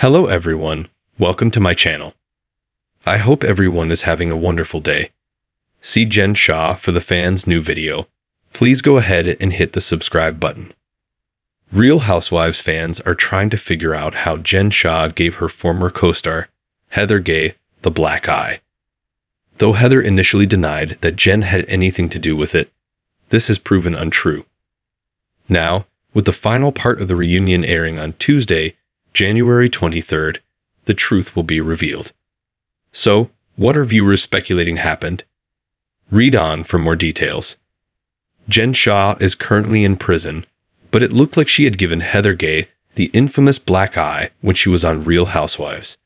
Hello everyone, welcome to my channel. I hope everyone is having a wonderful day. See Jen Shaw for the fans' new video. Please go ahead and hit the subscribe button. Real Housewives fans are trying to figure out how Jen Shaw gave her former co-star, Heather Gay, the black eye. Though Heather initially denied that Jen had anything to do with it, this has proven untrue. Now, with the final part of the reunion airing on Tuesday, January 23rd, the truth will be revealed. So, what are viewers speculating happened? Read on for more details. Jen Shaw is currently in prison, but it looked like she had given Heather Gay the infamous black eye when she was on Real Housewives.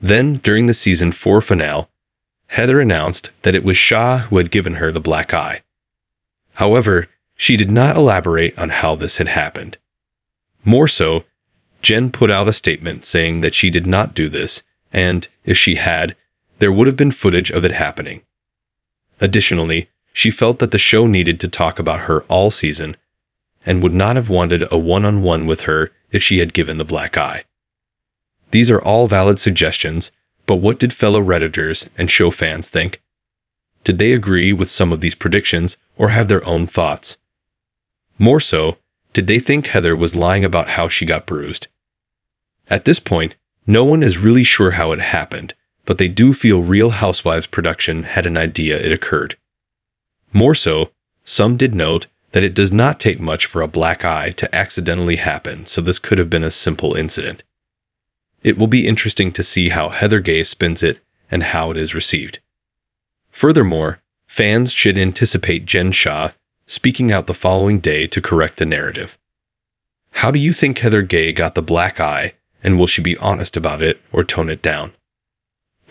Then, during the season 4 finale, Heather announced that it was Shaw who had given her the black eye. However, she did not elaborate on how this had happened. More so, Jen put out a statement saying that she did not do this, and if she had, there would have been footage of it happening. Additionally, she felt that the show needed to talk about her all season and would not have wanted a one on one with her if she had given the black eye. These are all valid suggestions, but what did fellow Redditors and show fans think? Did they agree with some of these predictions or have their own thoughts? More so, did they think Heather was lying about how she got bruised. At this point, no one is really sure how it happened, but they do feel Real Housewives production had an idea it occurred. More so, some did note that it does not take much for a black eye to accidentally happen, so this could have been a simple incident. It will be interesting to see how Heather Gay spins it and how it is received. Furthermore, fans should anticipate Jen Shah speaking out the following day to correct the narrative. How do you think Heather Gay got the black eye, and will she be honest about it or tone it down?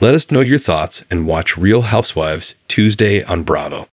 Let us know your thoughts and watch Real Housewives Tuesday on Bravo.